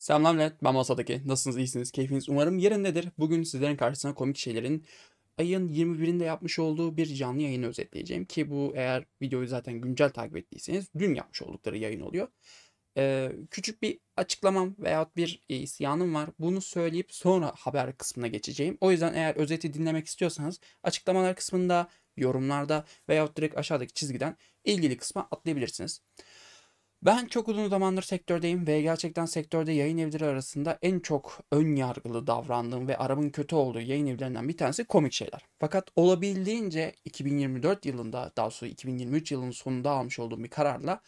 Selam ben Masadaki. Nasılsınız, iyisiniz, keyfiniz umarım yerindedir. Bugün sizlerin karşısına komik şeylerin ayın 21'inde yapmış olduğu bir canlı yayını özetleyeceğim. Ki bu eğer videoyu zaten güncel takip ettiyseniz dün yapmış oldukları yayın oluyor. Ee, küçük bir açıklamam veyahut bir e, isyanım var. Bunu söyleyip sonra haber kısmına geçeceğim. O yüzden eğer özeti dinlemek istiyorsanız açıklamalar kısmında, yorumlarda veyahut direkt aşağıdaki çizgiden ilgili kısma atlayabilirsiniz. Ben çok uzun zamandır sektördeyim ve gerçekten sektörde yayın evleri arasında en çok ön yargılı davrandığım ve aramın kötü olduğu yayın evlerinden bir tanesi komik şeyler. Fakat olabildiğince 2024 yılında daha sonra 2023 yılının sonunda almış olduğum bir kararla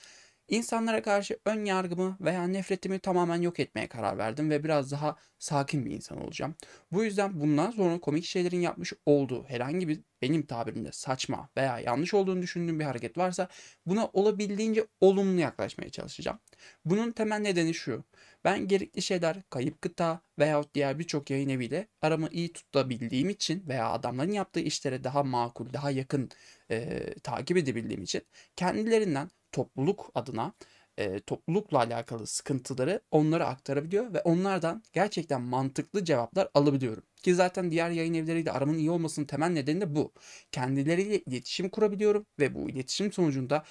İnsanlara karşı ön yargımı veya nefretimi tamamen yok etmeye karar verdim ve biraz daha sakin bir insan olacağım. Bu yüzden bundan sonra komik şeylerin yapmış olduğu herhangi bir benim tabirimde saçma veya yanlış olduğunu düşündüğüm bir hareket varsa buna olabildiğince olumlu yaklaşmaya çalışacağım. Bunun temel nedeni şu. Ben gerekli şeyler kayıp kıta veyahut diğer birçok yayın eviyle aramı iyi tutabildiğim için veya adamların yaptığı işlere daha makul, daha yakın e, takip edebildiğim için kendilerinden topluluk adına e, toplulukla alakalı sıkıntıları onlara aktarabiliyor ve onlardan gerçekten mantıklı cevaplar alabiliyorum. Ki zaten diğer yayın evleriyle aramın iyi olmasının temel nedeni de bu. Kendileriyle iletişim kurabiliyorum ve bu iletişim sonucunda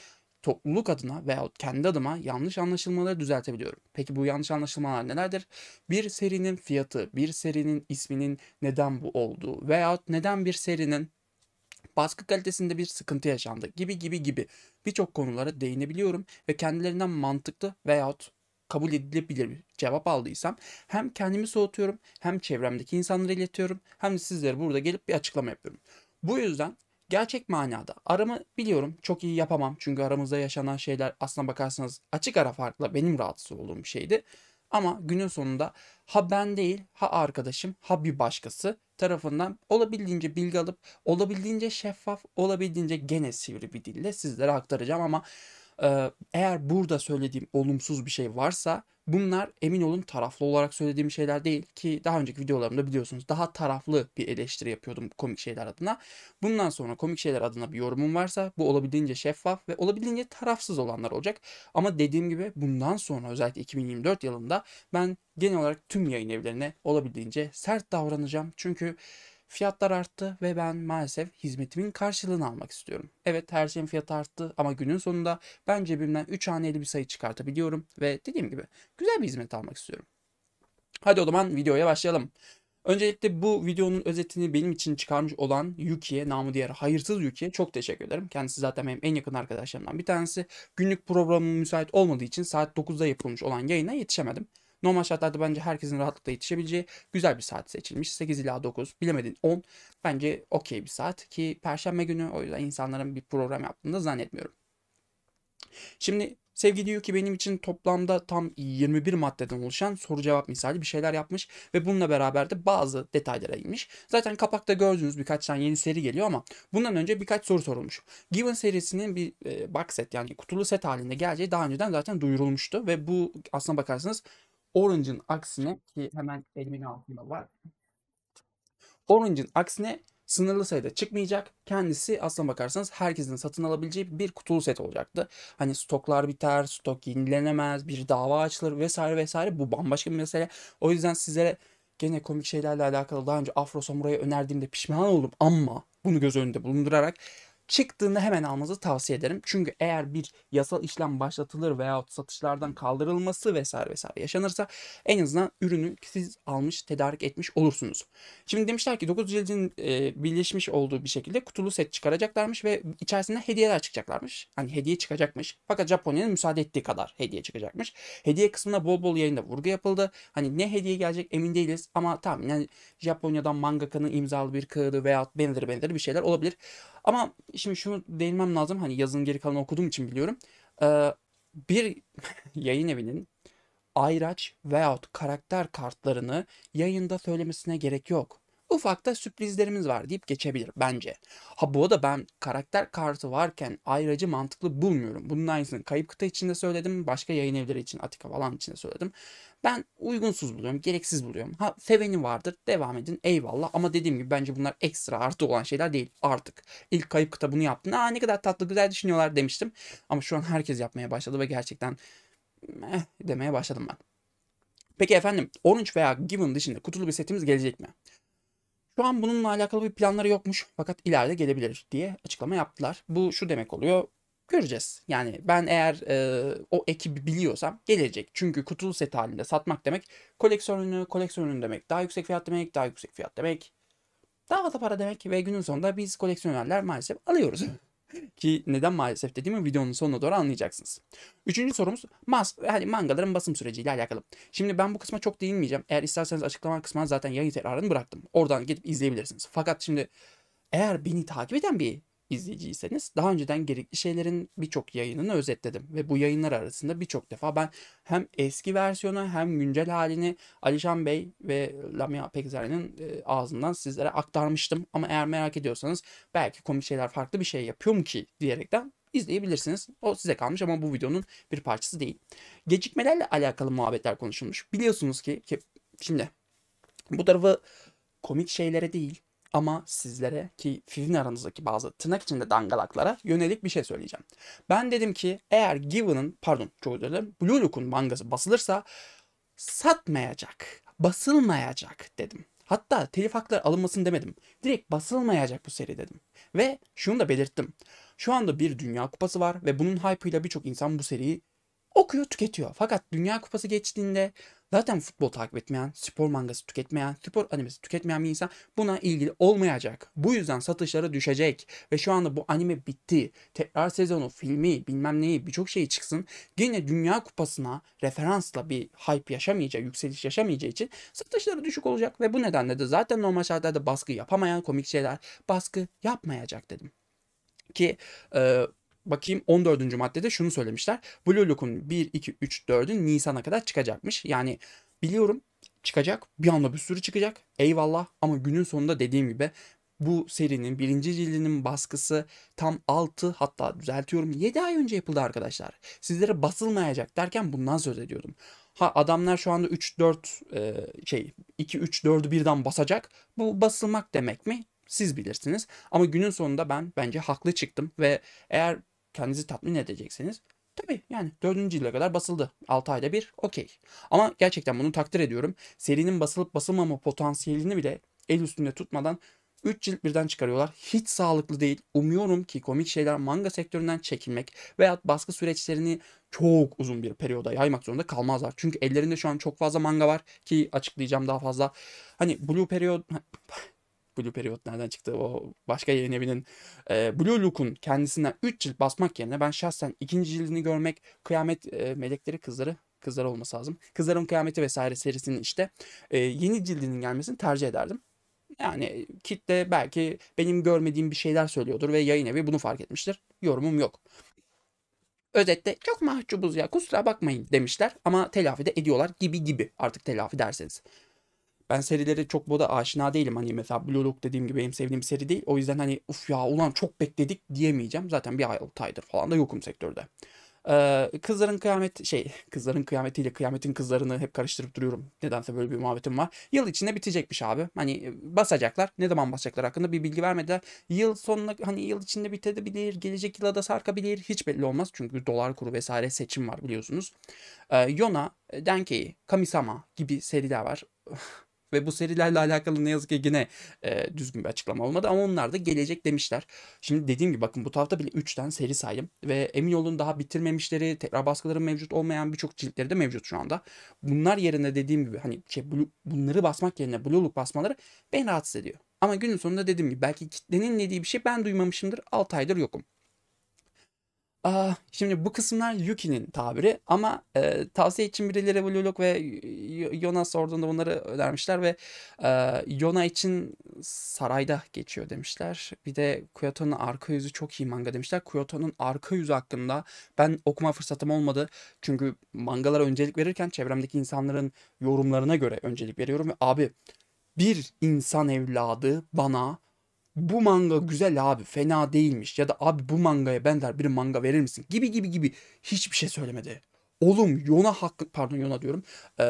topluluk adına veyahut kendi adıma yanlış anlaşılmaları düzeltebiliyorum. Peki bu yanlış anlaşılmalar nelerdir? Bir serinin fiyatı, bir serinin isminin neden bu olduğu veyahut neden bir serinin baskı kalitesinde bir sıkıntı yaşandı gibi gibi gibi birçok konulara değinebiliyorum ve kendilerinden mantıklı veyahut kabul edilebilir bir cevap aldıysam hem kendimi soğutuyorum hem çevremdeki insanları iletiyorum hem de sizlere burada gelip bir açıklama yapıyorum. Bu yüzden gerçek manada aramı biliyorum çok iyi yapamam çünkü aramızda yaşanan şeyler aslına bakarsanız açık ara farklı benim rahatsız olduğum bir şeydi. Ama günün sonunda ha ben değil ha arkadaşım ha bir başkası tarafından olabildiğince bilgi alıp olabildiğince şeffaf, olabildiğince gene sivri bir dille sizlere aktaracağım ama ee, eğer burada söylediğim olumsuz bir şey varsa bunlar emin olun taraflı olarak söylediğim şeyler değil ki daha önceki videolarımda biliyorsunuz daha taraflı bir eleştiri yapıyordum komik şeyler adına. Bundan sonra komik şeyler adına bir yorumum varsa bu olabildiğince şeffaf ve olabildiğince tarafsız olanlar olacak. Ama dediğim gibi bundan sonra özellikle 2024 yılında ben genel olarak tüm yayın evlerine olabildiğince sert davranacağım. Çünkü Fiyatlar arttı ve ben maalesef hizmetimin karşılığını almak istiyorum. Evet her şeyin fiyatı arttı ama günün sonunda ben cebimden 3 haneli bir sayı çıkartabiliyorum ve dediğim gibi güzel bir hizmet almak istiyorum. Hadi o zaman videoya başlayalım. Öncelikle bu videonun özetini benim için çıkarmış olan Yuki'ye, namı diğer hayırsız Yuki'ye çok teşekkür ederim. Kendisi zaten benim en yakın arkadaşlarımdan bir tanesi. Günlük programım müsait olmadığı için saat 9'da yapılmış olan yayına yetişemedim. Normal şartlarda bence herkesin rahatlıkla yetişebileceği güzel bir saat seçilmiş. 8 ila 9 bilemedin 10 bence okey bir saat ki perşembe günü o yüzden insanların bir program yaptığını da zannetmiyorum. Şimdi sevgili diyor ki benim için toplamda tam 21 maddeden oluşan soru cevap misali bir şeyler yapmış ve bununla beraber de bazı detaylara inmiş. Zaten kapakta gördüğünüz birkaç tane yeni seri geliyor ama bundan önce birkaç soru sorulmuş. Given serisinin bir e, box set yani kutulu set halinde geleceği daha önceden zaten duyurulmuştu ve bu aslına bakarsanız Orange'ın aksine ki hemen elimin altında var. Orange'ın aksine sınırlı sayıda çıkmayacak. Kendisi aslına bakarsanız herkesin satın alabileceği bir kutulu set olacaktı. Hani stoklar biter, stok yenilenemez, bir dava açılır vesaire vesaire. Bu bambaşka bir mesele. O yüzden sizlere gene komik şeylerle alakalı daha önce Afro Samurai'ye önerdiğimde pişman oldum ama bunu göz önünde bulundurarak çıktığında hemen almanızı tavsiye ederim. Çünkü eğer bir yasal işlem başlatılır veya satışlardan kaldırılması vesaire vesaire yaşanırsa en azından ürünü siz almış, tedarik etmiş olursunuz. Şimdi demişler ki 9 cildin e, birleşmiş olduğu bir şekilde kutulu set çıkaracaklarmış ve içerisinde hediyeler çıkacaklarmış. Hani hediye çıkacakmış. Fakat Japonya'nın müsaade ettiği kadar hediye çıkacakmış. Hediye kısmına bol bol yayında vurgu yapıldı. Hani ne hediye gelecek emin değiliz ama tamam yani Japonya'dan mangakanın imzalı bir kağıdı veya benzeri benzeri bir şeyler olabilir. Ama Şimdi şunu değinmem lazım. Hani yazının geri kalanı okuduğum için biliyorum. Ee, bir yayın evinin ayraç veyahut karakter kartlarını yayında söylemesine gerek yok. Ufak da sürprizlerimiz var deyip geçebilir bence. Ha bu arada ben karakter kartı varken ayrıcı mantıklı bulmuyorum. Bunun aynısını Kayıp Kıta içinde söyledim. Başka yayın evleri için Atika falan içinde söyledim. Ben uygunsuz buluyorum. Gereksiz buluyorum. Ha seveni vardır. Devam edin. Eyvallah. Ama dediğim gibi bence bunlar ekstra artı olan şeyler değil. Artık. ilk Kayıp Kıta bunu yaptı. Aa ne kadar tatlı güzel düşünüyorlar demiştim. Ama şu an herkes yapmaya başladı ve gerçekten eh, demeye başladım ben. Peki efendim Orange veya Given dışında kutulu bir setimiz gelecek mi? Şu an bununla alakalı bir planları yokmuş fakat ileride gelebilir diye açıklama yaptılar. Bu şu demek oluyor. Göreceğiz. Yani ben eğer e, o ekibi biliyorsam gelecek. Çünkü kutulu set halinde satmak demek koleksiyonunu koleksiyonun demek. Daha yüksek fiyat demek, daha yüksek fiyat demek. Daha fazla para demek ve günün sonunda biz koleksiyonerler maalesef alıyoruz. Ki neden maalesef dediğimi videonun sonuna doğru anlayacaksınız. Üçüncü sorumuz mas yani mangaların basım süreciyle alakalı. Şimdi ben bu kısma çok değinmeyeceğim. Eğer isterseniz açıklama kısmına zaten yayın tekrarını bıraktım. Oradan gidip izleyebilirsiniz. Fakat şimdi eğer beni takip eden bir izleyiciyseniz daha önceden gerekli şeylerin birçok yayınını özetledim ve bu yayınlar arasında birçok defa ben hem eski versiyonu hem güncel halini Alişan Bey ve Lamia Pekzer'in e, ağzından sizlere aktarmıştım ama eğer merak ediyorsanız belki komik şeyler farklı bir şey yapıyorum ki diyerekten izleyebilirsiniz. O size kalmış ama bu videonun bir parçası değil. Gecikmelerle alakalı muhabbetler konuşulmuş. Biliyorsunuz ki, ki şimdi bu tarafı komik şeylere değil ama sizlere ki sizin aranızdaki bazı tırnak içinde dangalaklara yönelik bir şey söyleyeceğim. Ben dedim ki eğer Given'ın pardon çok özür dilerim Blue Look'un mangası basılırsa satmayacak, basılmayacak dedim. Hatta telif hakları alınmasın demedim. Direkt basılmayacak bu seri dedim. Ve şunu da belirttim. Şu anda bir Dünya Kupası var ve bunun hype'ıyla birçok insan bu seriyi okuyor tüketiyor. Fakat Dünya Kupası geçtiğinde zaten futbol takip etmeyen, spor mangası tüketmeyen, spor animesi tüketmeyen bir insan buna ilgili olmayacak. Bu yüzden satışları düşecek ve şu anda bu anime bitti. Tekrar sezonu, filmi, bilmem neyi birçok şeyi çıksın. Yine Dünya Kupası'na referansla bir hype yaşamayacağı, yükseliş yaşamayacağı için satışları düşük olacak ve bu nedenle de zaten normal şartlarda baskı yapamayan komik şeyler baskı yapmayacak dedim. Ki e, bakayım 14. maddede şunu söylemişler. Blue Look'un 1, 2, 3, 4'ün Nisan'a kadar çıkacakmış. Yani biliyorum çıkacak. Bir anda bir sürü çıkacak. Eyvallah ama günün sonunda dediğim gibi bu serinin birinci cildinin baskısı tam 6 hatta düzeltiyorum 7 ay önce yapıldı arkadaşlar. Sizlere basılmayacak derken bundan söz ediyordum. Ha adamlar şu anda 3-4 e, şey 2-3-4'ü birden basacak. Bu basılmak demek mi? Siz bilirsiniz. Ama günün sonunda ben bence haklı çıktım ve eğer kendinizi tatmin edeceksiniz tabi yani dördüncü yıla kadar basıldı. 6 ayda bir okey. Ama gerçekten bunu takdir ediyorum. Serinin basılıp basılmama potansiyelini bile el üstünde tutmadan 3 cilt birden çıkarıyorlar. Hiç sağlıklı değil. Umuyorum ki komik şeyler manga sektöründen çekilmek veya baskı süreçlerini çok uzun bir periyoda yaymak zorunda kalmazlar. Çünkü ellerinde şu an çok fazla manga var ki açıklayacağım daha fazla. Hani Blue Period Blue Period nereden çıktı? O başka yayın evinin e, Blue Look'un kendisinden 3 cilt basmak yerine ben şahsen ikinci cildini görmek Kıyamet e, Melekleri Kızları Kızlar olması lazım. Kızların Kıyameti vesaire serisinin işte e, yeni cildinin gelmesini tercih ederdim. Yani kitle belki benim görmediğim bir şeyler söylüyordur ve yayın evi bunu fark etmiştir. Yorumum yok. Özette çok mahcubuz ya kusura bakmayın demişler ama telafi de ediyorlar gibi gibi artık telafi derseniz. Ben serilere çok moda aşina değilim. Hani mesela Blue Lock dediğim gibi benim sevdiğim seri değil. O yüzden hani uf ya ulan çok bekledik diyemeyeceğim. Zaten bir ay 6 falan da yokum sektörde. Ee, kızların kıyamet şey kızların kıyametiyle kıyametin kızlarını hep karıştırıp duruyorum. Nedense böyle bir muhabbetim var. Yıl içinde bitecekmiş abi. Hani e, basacaklar. Ne zaman basacaklar hakkında bir bilgi vermediler. Yıl sonuna hani yıl içinde bitebilir. Gelecek yıla da sarkabilir. Hiç belli olmaz. Çünkü dolar kuru vesaire seçim var biliyorsunuz. Ee, Yona, Denke'yi, Kamisama gibi seriler var. Ve bu serilerle alakalı ne yazık ki yine e, düzgün bir açıklama olmadı ama onlar da gelecek demişler. Şimdi dediğim gibi bakın bu tarafta bile 3 seri saydım ve emin olun daha bitirmemişleri tekrar baskıları mevcut olmayan birçok ciltleri de mevcut şu anda. Bunlar yerine dediğim gibi hani şey, bunları basmak yerine Blue'luk basmaları beni rahatsız ediyor. Ama günün sonunda dediğim gibi belki kitlenin dediği bir şey ben duymamışımdır 6 aydır yokum. Aa, ah, şimdi bu kısımlar Yuki'nin tabiri ama e, tavsiye için birileri Vluluk ve Yona sorduğunda bunları önermişler ve e, Yona için sarayda geçiyor demişler. Bir de Kyoto'nun arka yüzü çok iyi manga demişler. Kyoto'nun arka yüzü hakkında ben okuma fırsatım olmadı. Çünkü mangalara öncelik verirken çevremdeki insanların yorumlarına göre öncelik veriyorum ve abi bir insan evladı bana bu manga güzel abi fena değilmiş ya da abi bu mangaya benzer bir manga verir misin gibi gibi gibi hiçbir şey söylemedi. Oğlum Yona hakkı pardon Yona diyorum. Ee,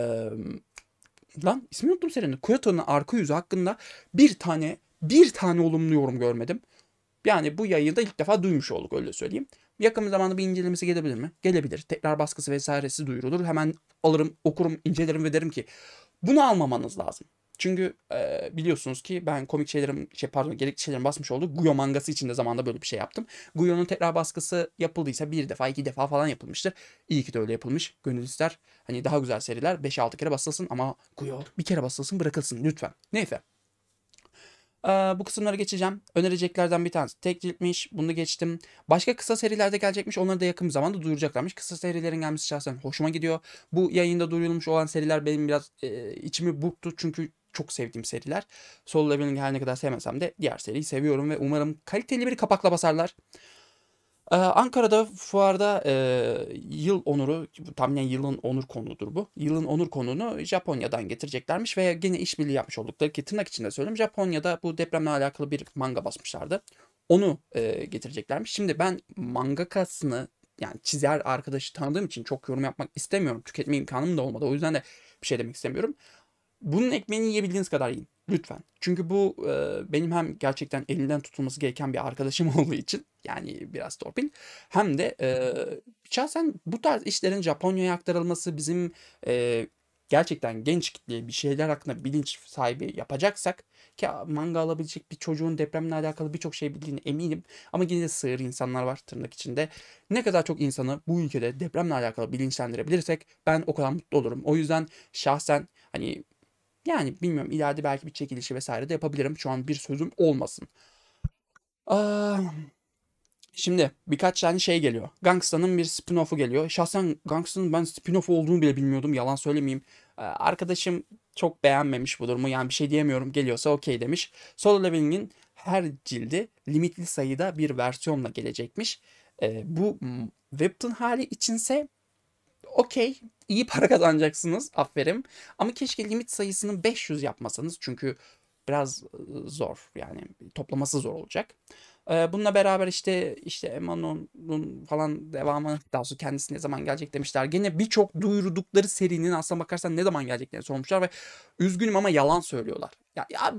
lan ismini unuttum serinin. Kyoto'nun arka yüzü hakkında bir tane bir tane olumlu yorum görmedim. Yani bu yayında ilk defa duymuş olduk öyle söyleyeyim. Yakın bir zamanda bir incelemesi gelebilir mi? Gelebilir. Tekrar baskısı vesairesi duyurulur. Hemen alırım, okurum, incelerim ve derim ki bunu almamanız lazım. Çünkü e, biliyorsunuz ki ben komik şeylerim şey pardon gerekli şeylerim basmış oldu. Guyo mangası için de zamanda böyle bir şey yaptım. Guyo'nun tekrar baskısı yapıldıysa bir defa iki defa falan yapılmıştır. İyi ki de öyle yapılmış. Gönül ister hani daha güzel seriler 5-6 kere basılsın ama Guyo bir kere basılsın bırakılsın lütfen. Neyse. Ee, bu kısımlara geçeceğim. Önereceklerden bir tanesi tek ciltmiş. Bunu geçtim. Başka kısa serilerde gelecekmiş. Onları da yakın bir zamanda duyuracaklarmış. Kısa serilerin gelmesi şahsen hoşuma gidiyor. Bu yayında duyurulmuş olan seriler benim biraz e, içimi burktu. Çünkü çok sevdiğim seriler. Solo Leveling'i her ne kadar sevmesem de diğer seriyi seviyorum ve umarım kaliteli bir kapakla basarlar. Ee, Ankara'da fuarda e, yıl onuru, tahminen yılın onur konudur bu. Yılın onur konunu Japonya'dan getireceklermiş ve yine işbirliği yapmış oldukları ki tırnak içinde söyleyeyim. Japonya'da bu depremle alakalı bir manga basmışlardı. Onu e, getireceklermiş. Şimdi ben mangakasını yani çizer arkadaşı tanıdığım için çok yorum yapmak istemiyorum. Tüketme imkanım da olmadı. O yüzden de bir şey demek istemiyorum bunun ekmeğini yiyebildiğiniz kadar yiyin. Lütfen. Çünkü bu e, benim hem gerçekten elinden tutulması gereken bir arkadaşım olduğu için yani biraz torpil hem de e, şahsen bu tarz işlerin Japonya'ya aktarılması bizim e, gerçekten genç kitleye bir şeyler hakkında bilinç sahibi yapacaksak ki manga alabilecek bir çocuğun depremle alakalı birçok şey bildiğini eminim ama yine de sığır insanlar var tırnak içinde. Ne kadar çok insanı bu ülkede depremle alakalı bilinçlendirebilirsek ben o kadar mutlu olurum. O yüzden şahsen hani yani bilmiyorum ileride belki bir çekilişi vesaire de yapabilirim. Şu an bir sözüm olmasın. Aa, şimdi birkaç tane şey geliyor. Gangsta'nın bir spin-off'u geliyor. Şahsen Gangsta'nın ben spin-off olduğunu bile bilmiyordum. Yalan söylemeyeyim. Ee, arkadaşım çok beğenmemiş bu durumu. Yani bir şey diyemiyorum. Geliyorsa okey demiş. Solo Leveling'in her cildi limitli sayıda bir versiyonla gelecekmiş. Ee, bu Webtoon hali içinse okey iyi para kazanacaksınız aferin ama keşke limit sayısını 500 yapmasanız çünkü biraz zor yani toplaması zor olacak bununla beraber işte işte Emanon'un falan devamı daha sonra kendisi ne zaman gelecek demişler. Gene birçok duyurdukları serinin aslına bakarsan ne zaman geleceklerini sormuşlar ve üzgünüm ama yalan söylüyorlar. Ya, ya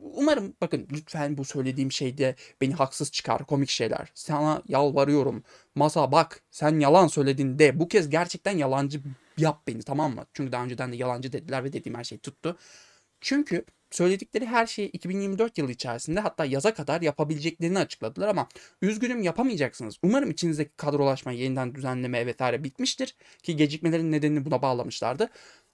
umarım bakın lütfen bu söylediğim şeyde beni haksız çıkar komik şeyler. Sana yalvarıyorum. Masa bak sen yalan söyledin de bu kez gerçekten yalancı yap beni tamam mı? Çünkü daha önceden de yalancı dediler ve dediğim her şey tuttu. Çünkü söyledikleri her şeyi 2024 yılı içerisinde hatta yaza kadar yapabileceklerini açıkladılar ama üzgünüm yapamayacaksınız. Umarım içinizdeki kadrolaşma yeniden düzenleme vesaire bitmiştir ki gecikmelerin nedenini buna bağlamışlardı.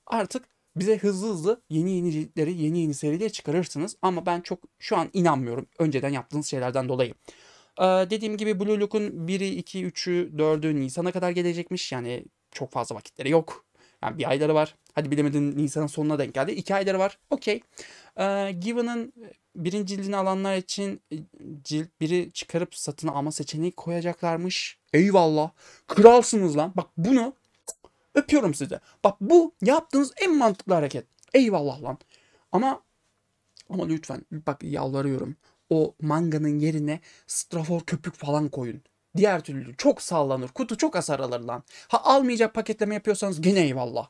Artık bize hızlı hızlı yeni yeni yenilikleri yeni yeni seriler çıkarırsınız ama ben çok şu an inanmıyorum önceden yaptığınız şeylerden dolayı. Ee, dediğim gibi Blue Look'un 1'i, 2'i, 3'ü, 4'ü Nisan'a kadar gelecekmiş. Yani çok fazla vakitleri yok yani bir ayları var. Hadi bilemedin Nisan'ın sonuna denk geldi. İki ayları var. Okey. Ee, Given'ın e, birinci cildini alanlar için e, cilt biri çıkarıp satın alma seçeneği koyacaklarmış. Eyvallah. Kralsınız lan. Bak bunu öpüyorum size. Bak bu yaptığınız en mantıklı hareket. Eyvallah lan. Ama ama lütfen bak yalvarıyorum. O manganın yerine strafor köpük falan koyun. Diğer türlü çok sallanır. Kutu çok hasar alır lan. Ha almayacak paketleme yapıyorsanız gene eyvallah.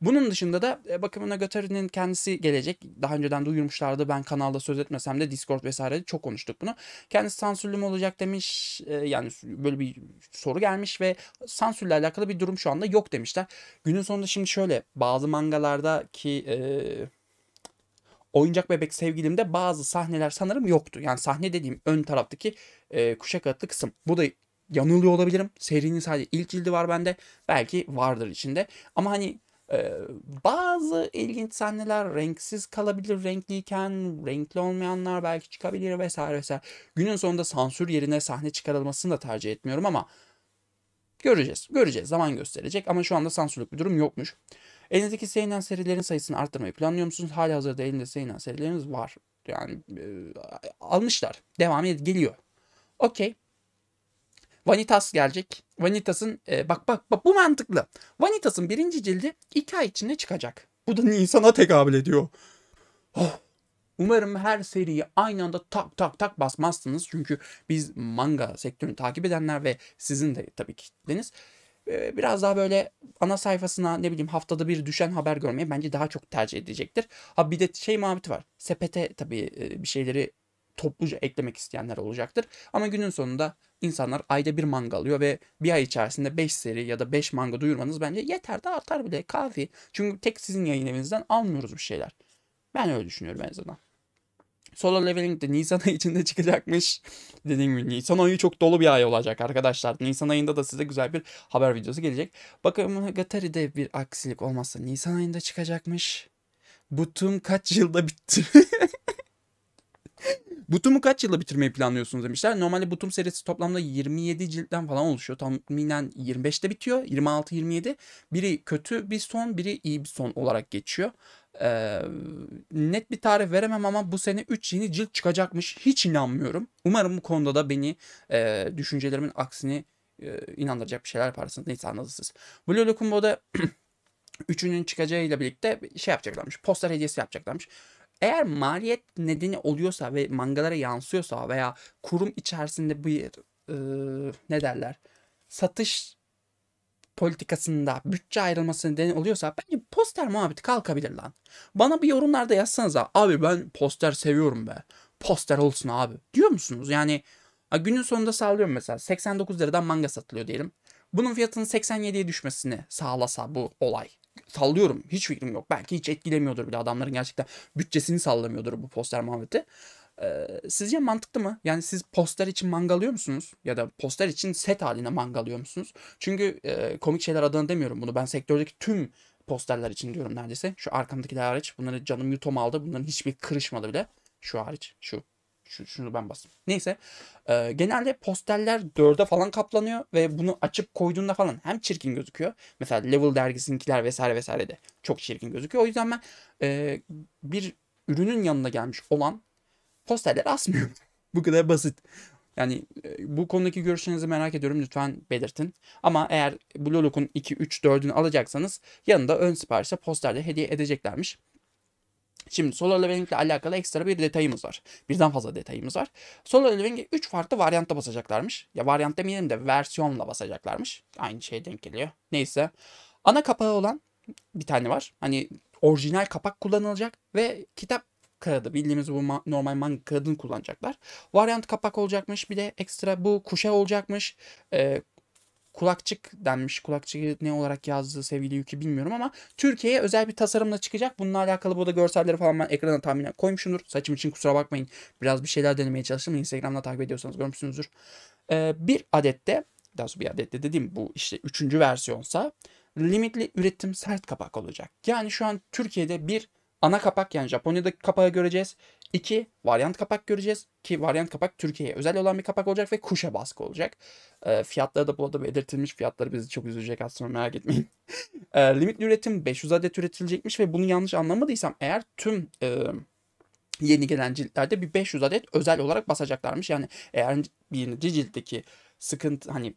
Bunun dışında da e, bakımına Götari'nin kendisi gelecek. Daha önceden duyurmuşlardı. Ben kanalda söz etmesem de Discord vesaire çok konuştuk bunu. Kendisi sansürlü mü olacak demiş. E, yani böyle bir soru gelmiş ve sansürle alakalı bir durum şu anda yok demişler. Günün sonunda şimdi şöyle bazı mangalardaki... E, Oyuncak Bebek Sevgilim'de bazı sahneler sanırım yoktu. Yani sahne dediğim ön taraftaki e, kuşak atlı kısım. Bu da yanılıyor olabilirim. Serinin sadece ilk cildi var bende. Belki vardır içinde. Ama hani e, bazı ilginç sahneler renksiz kalabilir renkliyken renkli olmayanlar belki çıkabilir vesaire vesaire. Günün sonunda sansür yerine sahne çıkarılmasını da tercih etmiyorum ama göreceğiz. Göreceğiz. Zaman gösterecek ama şu anda sansürlük bir durum yokmuş. Elinizdeki seinen serilerin sayısını arttırmayı planlıyor musunuz? Hali hazırda elinde seinen serileriniz var. Yani e, almışlar. Devam ed geliyor. Okey. Vanitas gelecek. Vanitas'ın e, bak bak bak bu mantıklı. Vanitas'ın birinci cildi iki ay içinde çıkacak. Bu da Nisan'a tekabül ediyor. Oh. Umarım her seriyi aynı anda tak tak tak basmazsınız. Çünkü biz manga sektörünü takip edenler ve sizin de tabii ki deniz. E, biraz daha böyle ana sayfasına ne bileyim haftada bir düşen haber görmeyi bence daha çok tercih edecektir. Ha bir de şey muhabbeti var. Sepete tabii e, bir şeyleri topluca eklemek isteyenler olacaktır. Ama günün sonunda insanlar ayda bir manga alıyor ve bir ay içerisinde 5 seri ya da 5 manga duyurmanız bence yeter de artar bile kafi. Çünkü tek sizin yayın evinizden almıyoruz bir şeyler. Ben öyle düşünüyorum en azından. Solo Leveling de Nisan ayı içinde çıkacakmış. Dediğim gibi Nisan ayı çok dolu bir ay olacak arkadaşlar. Nisan ayında da size güzel bir haber videosu gelecek. Bakalım Gatari'de bir aksilik olmazsa Nisan ayında çıkacakmış. Butum kaç yılda bitti? Butum'u kaç yılda bitirmeyi planlıyorsunuz demişler. Normalde Butum serisi toplamda 27 ciltten falan oluşuyor. Tahminen 25'te bitiyor. 26-27. Biri kötü bir son, biri iyi bir son olarak geçiyor. Ee, net bir tarih veremem ama bu sene 3 yeni cilt çıkacakmış. Hiç inanmıyorum. Umarım bu konuda da beni e, düşüncelerimin aksini e, inandıracak bir şeyler yaparsınız. Neyse anladınız siz. Blue Lucumbo'da üçünün çıkacağıyla birlikte şey yapacaklarmış. Poster hediyesi yapacaklarmış. Eğer maliyet nedeni oluyorsa ve mangalara yansıyorsa veya kurum içerisinde bir e, ne derler satış politikasında bütçe ayrılmasının neden oluyorsa bence poster muhabbeti kalkabilir lan. Bana bir yorumlarda yazsanız abi ben poster seviyorum be. Poster olsun abi diyor musunuz? Yani günün sonunda sağlıyorum mesela 89 liradan manga satılıyor diyelim. Bunun fiyatının 87'ye düşmesini sağlasa bu olay. Sallıyorum hiç fikrim yok. Belki hiç etkilemiyordur bile adamların gerçekten bütçesini sallamıyordur bu poster muhabbeti sizce mantıklı mı? Yani siz poster için mangalıyor musunuz? Ya da poster için set haline mangalıyor musunuz? Çünkü e, komik şeyler adına demiyorum bunu. Ben sektördeki tüm posterler için diyorum neredeyse. Şu arkamdakiler hariç. Bunları canım yutom aldı. Bunların hiçbir kırışmadı bile. Şu hariç. Şu. Şu, şunu ben bastım. Neyse. E, genelde posterler dörde falan kaplanıyor ve bunu açıp koyduğunda falan hem çirkin gözüküyor. Mesela Level dergisinkiler vesaire vesaire de çok çirkin gözüküyor. O yüzden ben e, bir ürünün yanına gelmiş olan posterleri asmıyorum. bu kadar basit. Yani e, bu konudaki görüşlerinizi merak ediyorum lütfen belirtin. Ama eğer Blue Lock'un 2, 3, 4'ünü alacaksanız yanında ön siparişte posterde hediye edeceklermiş. Şimdi Solar Living ile alakalı ekstra bir detayımız var. Birden fazla detayımız var. Solar Living'i 3 farklı varyantta basacaklarmış. Ya varyant demeyelim de versiyonla basacaklarmış. Aynı şey denk geliyor. Neyse. Ana kapağı olan bir tane var. Hani orijinal kapak kullanılacak ve kitap kağıdı bildiğimiz bu ma- normal manga kağıdını kullanacaklar. Variant kapak olacakmış bir de ekstra bu kuşa olacakmış. E, kulakçık denmiş. Kulakçığı ne olarak yazdığı sevgili Yuki bilmiyorum ama Türkiye'ye özel bir tasarımla çıkacak. Bununla alakalı burada görselleri falan ben ekrana tahminen koymuşumdur. Saçım için kusura bakmayın. Biraz bir şeyler denemeye çalıştım. Instagram'da takip ediyorsanız görmüşsünüzdür. Ee, bir de, daha sonra bir de dedim bu işte üçüncü versiyonsa limitli üretim sert kapak olacak. Yani şu an Türkiye'de bir ana kapak yani Japonya'daki kapağı göreceğiz. İki varyant kapak göreceğiz ki varyant kapak Türkiye'ye özel olan bir kapak olacak ve kuşa baskı olacak. E, fiyatları da bu arada belirtilmiş fiyatları bizi çok üzecek aslında merak etmeyin. e, limitli üretim 500 adet üretilecekmiş ve bunu yanlış anlamadıysam eğer tüm e, yeni gelen ciltlerde bir 500 adet özel olarak basacaklarmış. Yani eğer birinci ciltteki sıkıntı hani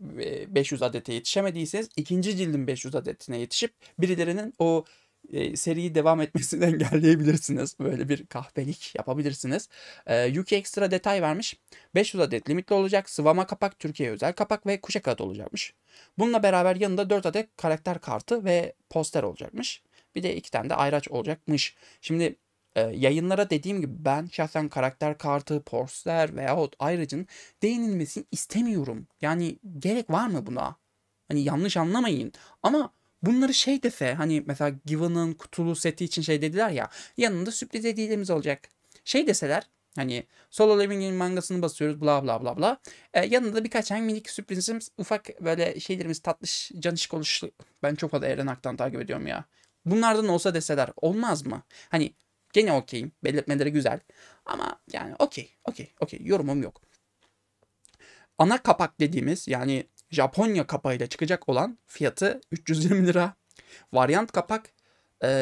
500 e, adete yetişemediyseniz ikinci cildin 500 adetine yetişip birilerinin o e, seriyi devam etmesini engelleyebilirsiniz. Böyle bir kahvelik yapabilirsiniz. E, ee, ekstra detay vermiş. 500 adet limitli olacak. Sıvama kapak, Türkiye özel kapak ve kuşa kağıt olacakmış. Bununla beraber yanında 4 adet karakter kartı ve poster olacakmış. Bir de 2 tane de ayraç olacakmış. Şimdi e, yayınlara dediğim gibi ben şahsen karakter kartı, poster veyahut ayracın değinilmesini istemiyorum. Yani gerek var mı buna? Hani yanlış anlamayın. Ama bunları şey dese hani mesela Given'ın kutulu seti için şey dediler ya yanında sürpriz hediyemiz olacak. Şey deseler hani Solo Living'in mangasını basıyoruz bla bla bla bla. Ee, yanında birkaç tane minik sürprizimiz ufak böyle şeylerimiz tatlış canış konuş. Ben çok fazla Eren Ak'tan takip ediyorum ya. Bunlardan olsa deseler olmaz mı? Hani gene okeyim. Belirtmeleri güzel. Ama yani okey okey okey yorumum yok. Ana kapak dediğimiz yani Japonya kapağıyla çıkacak olan fiyatı 320 lira. Varyant kapak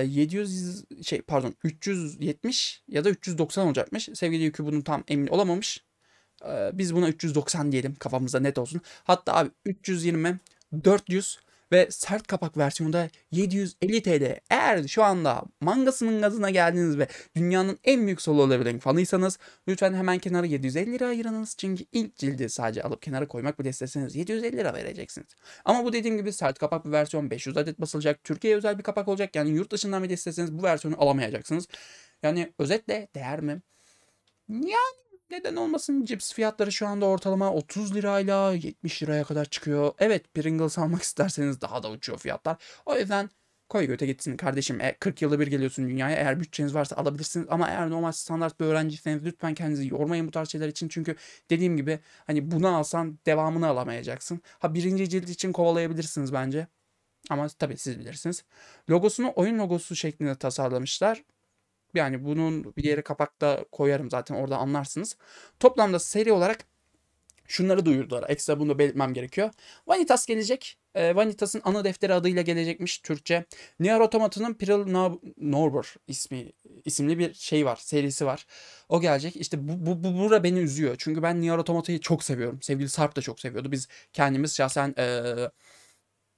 700 e, şey pardon 370 ya da 390 olacakmış. Sevgili Yükü bunun tam emin olamamış. E, biz buna 390 diyelim kafamızda net olsun. Hatta abi 320 400 ve sert kapak versiyonunda 750 TL. Eğer şu anda mangasının gazına geldiniz ve dünyanın en büyük solo leveling fanıysanız lütfen hemen kenara 750 lira ayırınız. Çünkü ilk cildi sadece alıp kenara koymak bile isteseniz 750 lira vereceksiniz. Ama bu dediğim gibi sert kapak bir versiyon 500 adet basılacak. Türkiye'ye özel bir kapak olacak. Yani yurt dışından bile isteseniz bu versiyonu alamayacaksınız. Yani özetle değer mi? Yani neden olmasın cips fiyatları şu anda ortalama 30 lirayla 70 liraya kadar çıkıyor. Evet Pringles almak isterseniz daha da uçuyor fiyatlar. O yüzden koy göte gitsin kardeşim. E, 40 yılda bir geliyorsun dünyaya. Eğer bütçeniz varsa alabilirsiniz. Ama eğer normal standart bir öğrenciyseniz lütfen kendinizi yormayın bu tarz şeyler için. Çünkü dediğim gibi hani bunu alsan devamını alamayacaksın. Ha birinci cilt için kovalayabilirsiniz bence. Ama tabii siz bilirsiniz. Logosunu oyun logosu şeklinde tasarlamışlar. Yani bunun bir yere kapakta koyarım zaten orada anlarsınız. Toplamda seri olarak şunları duyurdular. Ekstra bunu da belirtmem gerekiyor. Vanitas gelecek. E, Vanitas'ın ana defteri adıyla gelecekmiş Türkçe. Nier Automata'nın Pearl Nor Norbor ismi isimli bir şey var, serisi var. O gelecek. İşte bu, bu, bu bura beni üzüyor. Çünkü ben Nier Automata'yı çok seviyorum. Sevgili Sarp da çok seviyordu. Biz kendimiz şahsen e,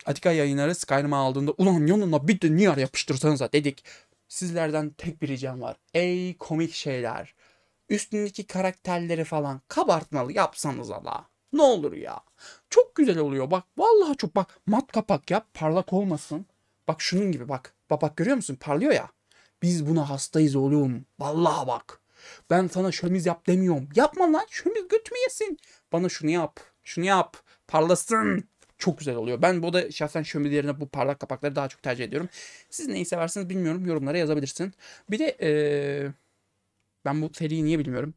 Atika yayınları Skyrim'e aldığında ulan yanına bir de Nier yapıştırsanıza dedik sizlerden tek bir ricam var. Ey komik şeyler. Üstündeki karakterleri falan kabartmalı yapsanız Allah. Ne olur ya. Çok güzel oluyor bak. Vallahi çok bak. Mat kapak yap. Parlak olmasın. Bak şunun gibi bak. Bak bak görüyor musun? Parlıyor ya. Biz buna hastayız oğlum. Vallahi bak. Ben sana şömiz yap demiyorum. Yapma lan şömiz götümü yesin. Bana şunu yap. Şunu yap. Parlasın çok güzel oluyor. Ben bu da şahsen şömine yerine bu parlak kapakları daha çok tercih ediyorum. Siz neyi seversiniz bilmiyorum. Yorumlara yazabilirsin. Bir de ee, ben bu seriyi niye bilmiyorum.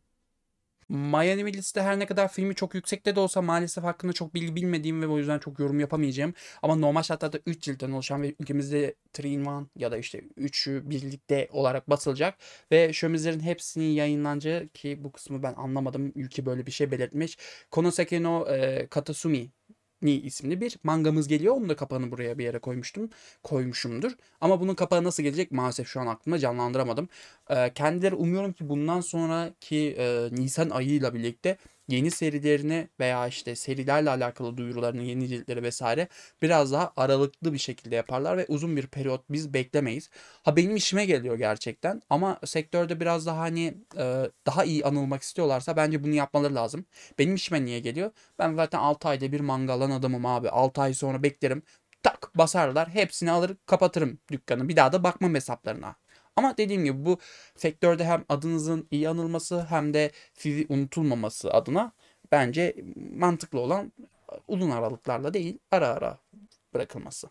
Miami Vice'de her ne kadar filmi çok yüksekte de olsa maalesef hakkında çok bilgi bilmediğim ve o yüzden çok yorum yapamayacağım. Ama normal şartlarda 3 ciltten oluşan ve ülkemizde 3 in ya da işte 3'ü birlikte olarak basılacak. Ve şömizlerin hepsinin yayınlanacağı ki bu kısmı ben anlamadım. Ülke böyle bir şey belirtmiş. Konoseki no e, Katasumi Ni isimli bir mangamız geliyor. Onun da kapağını buraya bir yere koymuştum. Koymuşumdur. Ama bunun kapağı nasıl gelecek maalesef şu an aklımda canlandıramadım. Ee, kendileri umuyorum ki bundan sonraki e, Nisan ayıyla birlikte yeni serilerini veya işte serilerle alakalı duyurularını, yeni ciltleri vesaire biraz daha aralıklı bir şekilde yaparlar ve uzun bir periyot biz beklemeyiz. Ha benim işime geliyor gerçekten ama sektörde biraz daha hani e, daha iyi anılmak istiyorlarsa bence bunu yapmaları lazım. Benim işime niye geliyor? Ben zaten 6 ayda bir mangalan adamım abi. 6 ay sonra beklerim tak basarlar hepsini alır kapatırım dükkanı bir daha da bakmam hesaplarına ama dediğim gibi bu sektörde hem adınızın iyi anılması hem de sizi unutulmaması adına bence mantıklı olan uzun aralıklarla değil ara ara bırakılması.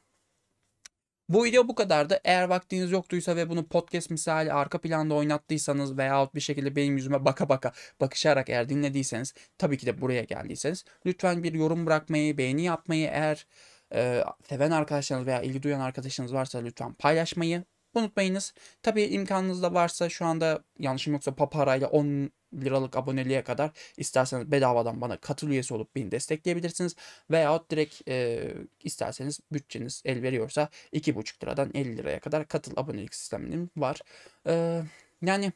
Bu video bu kadardı. Eğer vaktiniz yoktuysa ve bunu podcast misali arka planda oynattıysanız veyahut bir şekilde benim yüzüme baka baka bakışarak eğer dinlediyseniz tabii ki de buraya geldiyseniz lütfen bir yorum bırakmayı, beğeni yapmayı eğer e, seven arkadaşlarınız veya ilgi duyan arkadaşınız varsa lütfen paylaşmayı Unutmayınız. Tabii imkanınız da varsa şu anda yanlışım yoksa paparayla 10 liralık aboneliğe kadar isterseniz bedavadan bana katıl üyesi olup beni destekleyebilirsiniz. Veyahut direkt e, isterseniz bütçeniz el veriyorsa 2,5 liradan 50 liraya kadar katıl abonelik sistemim var. E, yani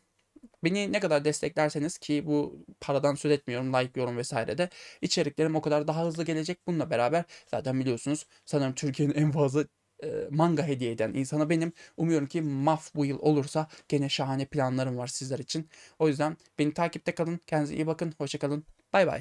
Beni ne kadar desteklerseniz ki bu paradan söz etmiyorum like yorum vesaire de içeriklerim o kadar daha hızlı gelecek. Bununla beraber zaten biliyorsunuz sanırım Türkiye'nin en fazla e, manga hediye eden insana benim. Umuyorum ki maf bu yıl olursa gene şahane planlarım var sizler için. O yüzden beni takipte kalın. Kendinize iyi bakın. Hoşçakalın. Bay bay.